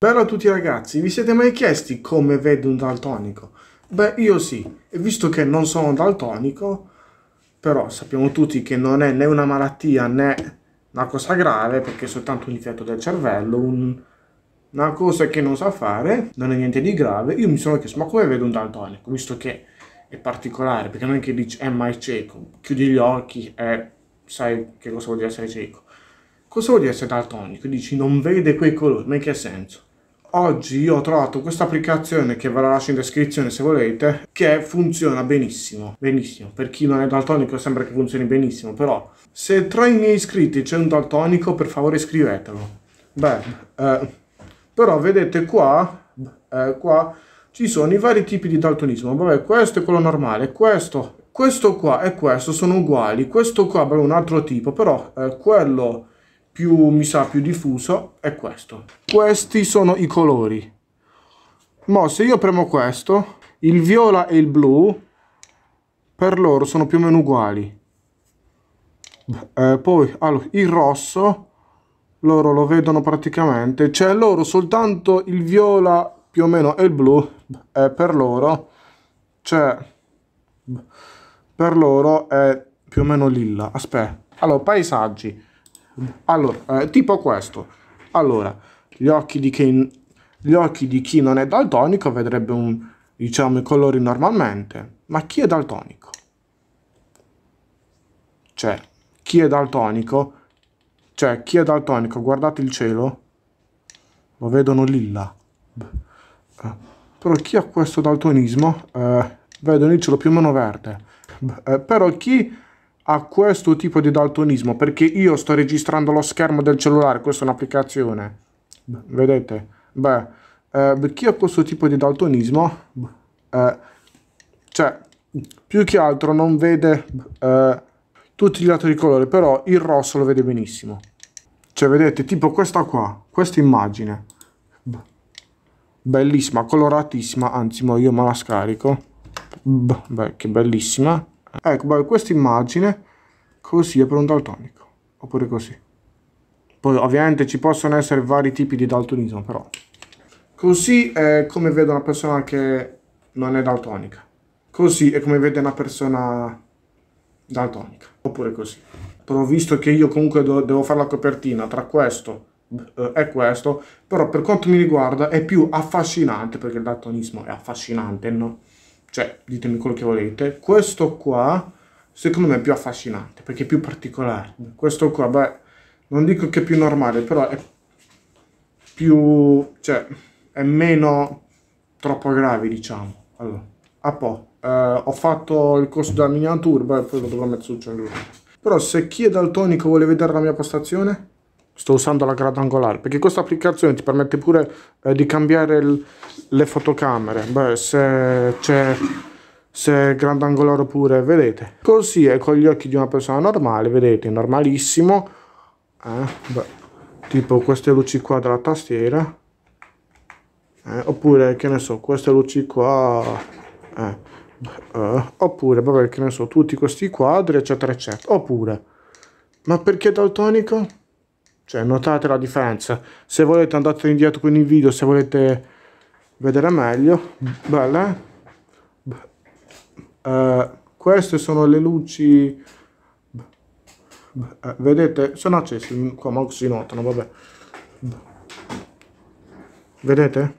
Bello a tutti ragazzi, vi siete mai chiesti come vedo un daltonico? Beh, io sì, e visto che non sono daltonico, però sappiamo tutti che non è né una malattia né una cosa grave, perché è soltanto un difetto del cervello, un... una cosa che non sa fare, non è niente di grave, io mi sono chiesto ma come vedo un daltonico, visto che è particolare, perché non è che dici è mai cieco, chiudi gli occhi e sai che cosa vuol dire essere cieco. Cosa vuol dire essere daltonico? Dici non vede quei colori, ma in che senso? Oggi io ho trovato questa applicazione che ve la lascio in descrizione se volete, che funziona benissimo, benissimo. Per chi non è daltonico sembra che funzioni benissimo, però se tra i miei iscritti c'è un daltonico, per favore iscrivetelo. Beh, eh, però vedete qua, eh, qua ci sono i vari tipi di daltonismo. Vabbè, questo è quello normale, questo, questo qua e questo sono uguali, questo qua è un altro tipo, però eh, quello più mi sa più diffuso è questo questi sono i colori mo se io premo questo il viola e il blu per loro sono più o meno uguali eh, poi allora, il rosso loro lo vedono praticamente cioè loro soltanto il viola più o meno e il blu è eh, per loro cioè per loro è più o meno lilla aspetta allora paesaggi allora, eh, tipo questo. Allora, gli occhi, chi, gli occhi di chi non è daltonico vedrebbe un, diciamo, i colori normalmente. Ma chi è daltonico? Cioè, chi è daltonico? Cioè, chi è daltonico? Guardate il cielo. Lo vedono lilla. Eh, però chi ha questo daltonismo? Eh, vedono il cielo più o meno verde. Eh, però chi a questo tipo di daltonismo perché io sto registrando lo schermo del cellulare, questa è un'applicazione, vedete? Beh, eh, chi ha questo tipo di daltonismo, eh, cioè, più che altro non vede eh, tutti gli altri colori, però il rosso lo vede benissimo. Cioè, vedete, tipo questa qua, questa immagine, bellissima, coloratissima, anzi, mo io me la scarico, beh, che bellissima. Ecco, beh, questa immagine così è per un daltonico, oppure così. Poi ovviamente ci possono essere vari tipi di daltonismo, però. Così è come vedo una persona che non è daltonica. Così è come vede una persona daltonica, oppure così. Però visto che io comunque devo fare la copertina tra questo eh, e questo, però per quanto mi riguarda è più affascinante, perché il daltonismo è affascinante, no? cioè ditemi quello che volete, questo qua secondo me è più affascinante perché è più particolare. Questo qua, beh, non dico che è più normale, però è più, cioè, è meno troppo grave, diciamo. Allora, a po', eh, ho fatto il corso della miniatura, beh, poi lo dovrò mettere sul cellulare. Però se chi è daltonico vuole vedere la mia postazione, sto usando la grada angolare perché questa applicazione ti permette pure eh, di cambiare il, le fotocamere beh se c'è se è grande angolare oppure vedete così è con gli occhi di una persona normale vedete normalissimo eh, beh, tipo queste luci qua della tastiera eh, oppure che ne so queste luci qua beh, eh, oppure vabbè che ne so tutti questi quadri eccetera eccetera oppure ma perché daltonico? Cioè, notate la differenza. Se volete andate indietro con il video, se volete vedere meglio. Bella, eh? eh queste sono le luci... Eh, vedete? Sono accese, qua ma si notano, vabbè. Vedete?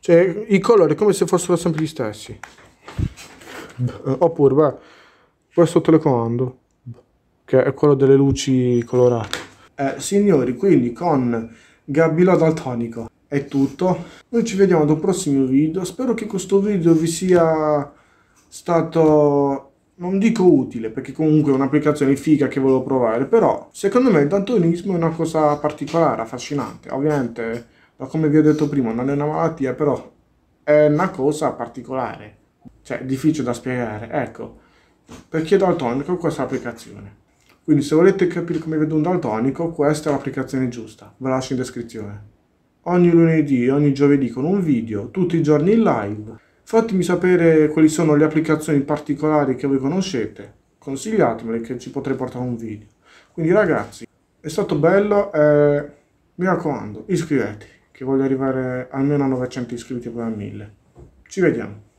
Cioè, i colori come se fossero sempre gli stessi. Eh, oppure, beh, questo telecomando che è quello delle luci colorate. Eh, signori, quindi con Gabbilo Daltonico è tutto. Noi ci vediamo ad un prossimo video. Spero che questo video vi sia stato, non dico utile, perché comunque è un'applicazione figa che volevo provare, però secondo me il daltonismo è una cosa particolare, affascinante. Ovviamente, come vi ho detto prima, non è una malattia, però è una cosa particolare. Cioè, difficile da spiegare. Ecco, perché daltonico questa applicazione. Quindi se volete capire come vedo un daltonico, questa è l'applicazione giusta, ve la lascio in descrizione. Ogni lunedì e ogni giovedì con un video, tutti i giorni in live. Fatemi sapere quali sono le applicazioni particolari che voi conoscete, consigliatemele che ci potrei portare un video. Quindi ragazzi, è stato bello e mi raccomando, iscrivetevi, che voglio arrivare almeno a 900 iscritti e poi a 1000. Ci vediamo.